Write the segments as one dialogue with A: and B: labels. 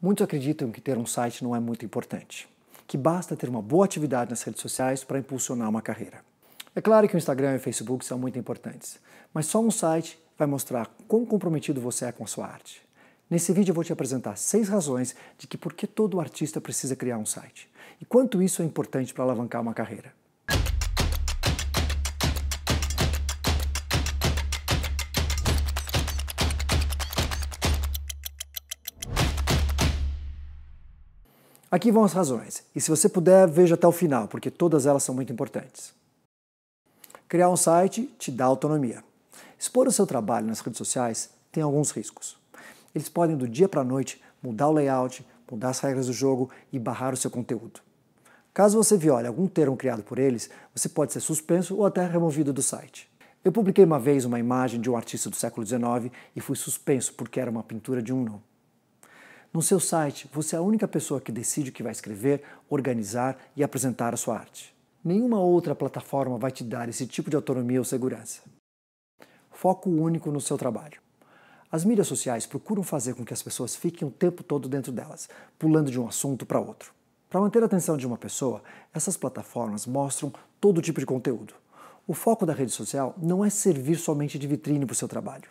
A: Muitos acreditam que ter um site não é muito importante, que basta ter uma boa atividade nas redes sociais para impulsionar uma carreira. É claro que o Instagram e o Facebook são muito importantes, mas só um site vai mostrar quão comprometido você é com a sua arte. Nesse vídeo eu vou te apresentar seis razões de que por que todo artista precisa criar um site e quanto isso é importante para alavancar uma carreira. Aqui vão as razões, e se você puder, veja até o final, porque todas elas são muito importantes. Criar um site te dá autonomia. Expor o seu trabalho nas redes sociais tem alguns riscos. Eles podem, do dia para a noite, mudar o layout, mudar as regras do jogo e barrar o seu conteúdo. Caso você viole algum termo criado por eles, você pode ser suspenso ou até removido do site. Eu publiquei uma vez uma imagem de um artista do século XIX e fui suspenso porque era uma pintura de um nu. No seu site, você é a única pessoa que decide o que vai escrever, organizar e apresentar a sua arte. Nenhuma outra plataforma vai te dar esse tipo de autonomia ou segurança. Foco único no seu trabalho. As mídias sociais procuram fazer com que as pessoas fiquem o tempo todo dentro delas, pulando de um assunto para outro. Para manter a atenção de uma pessoa, essas plataformas mostram todo tipo de conteúdo. O foco da rede social não é servir somente de vitrine para o seu trabalho.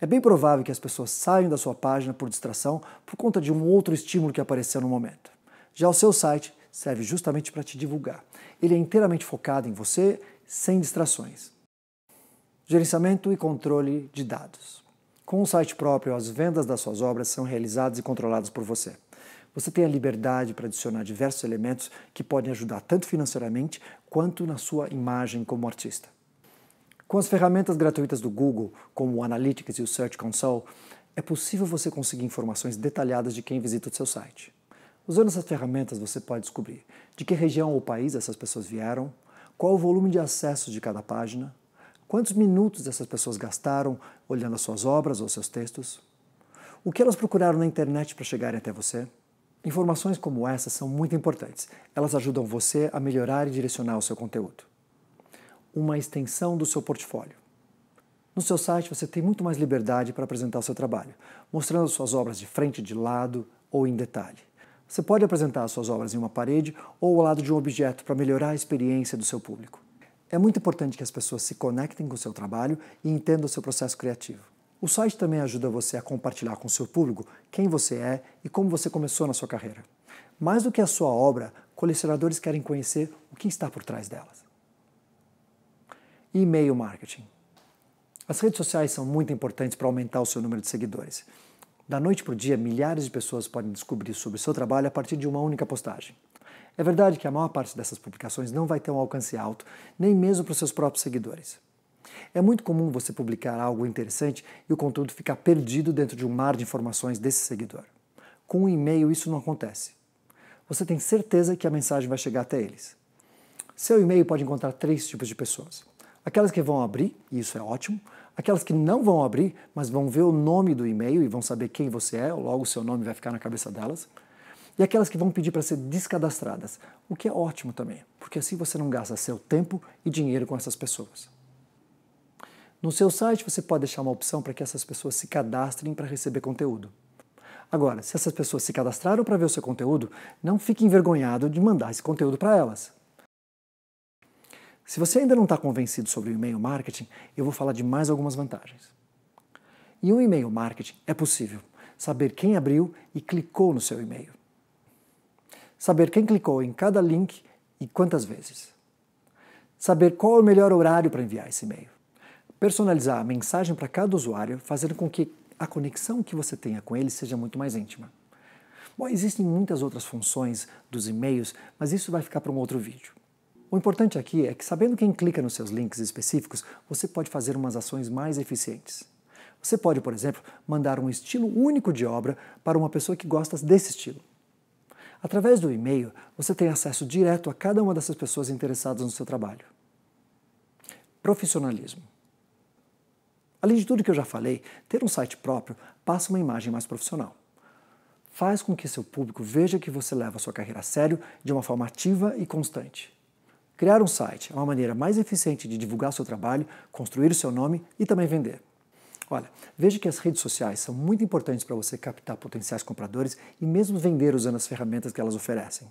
A: É bem provável que as pessoas saiam da sua página por distração por conta de um outro estímulo que apareceu no momento. Já o seu site serve justamente para te divulgar. Ele é inteiramente focado em você, sem distrações. Gerenciamento e controle de dados. Com um site próprio, as vendas das suas obras são realizadas e controladas por você. Você tem a liberdade para adicionar diversos elementos que podem ajudar tanto financeiramente quanto na sua imagem como artista. Com as ferramentas gratuitas do Google, como o Analytics e o Search Console, é possível você conseguir informações detalhadas de quem visita o seu site. Usando essas ferramentas, você pode descobrir de que região ou país essas pessoas vieram, qual o volume de acessos de cada página, quantos minutos essas pessoas gastaram olhando as suas obras ou seus textos, o que elas procuraram na internet para chegarem até você. Informações como essas são muito importantes. Elas ajudam você a melhorar e direcionar o seu conteúdo uma extensão do seu portfólio. No seu site você tem muito mais liberdade para apresentar o seu trabalho, mostrando suas obras de frente, de lado ou em detalhe. Você pode apresentar suas obras em uma parede ou ao lado de um objeto para melhorar a experiência do seu público. É muito importante que as pessoas se conectem com o seu trabalho e entendam o seu processo criativo. O site também ajuda você a compartilhar com o seu público quem você é e como você começou na sua carreira. Mais do que a sua obra, colecionadores querem conhecer o que está por trás delas e mail marketing. As redes sociais são muito importantes para aumentar o seu número de seguidores. Da noite para o dia, milhares de pessoas podem descobrir sobre o seu trabalho a partir de uma única postagem. É verdade que a maior parte dessas publicações não vai ter um alcance alto, nem mesmo para os seus próprios seguidores. É muito comum você publicar algo interessante e o conteúdo ficar perdido dentro de um mar de informações desse seguidor. Com o um e-mail, isso não acontece. Você tem certeza que a mensagem vai chegar até eles. Seu e-mail pode encontrar três tipos de pessoas Aquelas que vão abrir, e isso é ótimo, aquelas que não vão abrir, mas vão ver o nome do e-mail e vão saber quem você é, logo o seu nome vai ficar na cabeça delas. E aquelas que vão pedir para ser descadastradas, o que é ótimo também, porque assim você não gasta seu tempo e dinheiro com essas pessoas. No seu site você pode deixar uma opção para que essas pessoas se cadastrem para receber conteúdo. Agora, se essas pessoas se cadastraram para ver o seu conteúdo, não fique envergonhado de mandar esse conteúdo para elas. Se você ainda não está convencido sobre o e-mail marketing, eu vou falar de mais algumas vantagens. E um e-mail marketing é possível saber quem abriu e clicou no seu e-mail. Saber quem clicou em cada link e quantas vezes. Saber qual é o melhor horário para enviar esse e-mail. Personalizar a mensagem para cada usuário, fazendo com que a conexão que você tenha com ele seja muito mais íntima. Bom, existem muitas outras funções dos e-mails, mas isso vai ficar para um outro vídeo. O importante aqui é que, sabendo quem clica nos seus links específicos, você pode fazer umas ações mais eficientes. Você pode, por exemplo, mandar um estilo único de obra para uma pessoa que gosta desse estilo. Através do e-mail, você tem acesso direto a cada uma dessas pessoas interessadas no seu trabalho. Profissionalismo. Além de tudo que eu já falei, ter um site próprio passa uma imagem mais profissional. Faz com que seu público veja que você leva a sua carreira a sério de uma forma ativa e constante. Criar um site é uma maneira mais eficiente de divulgar seu trabalho, construir o seu nome e também vender. Olha, veja que as redes sociais são muito importantes para você captar potenciais compradores e mesmo vender usando as ferramentas que elas oferecem.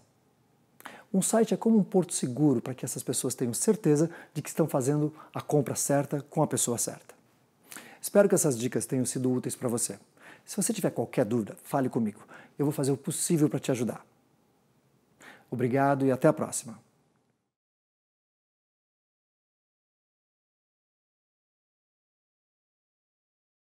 A: Um site é como um porto seguro para que essas pessoas tenham certeza de que estão fazendo a compra certa com a pessoa certa. Espero que essas dicas tenham sido úteis para você. Se você tiver qualquer dúvida, fale comigo. Eu vou fazer o possível para te ajudar. Obrigado e até a próxima.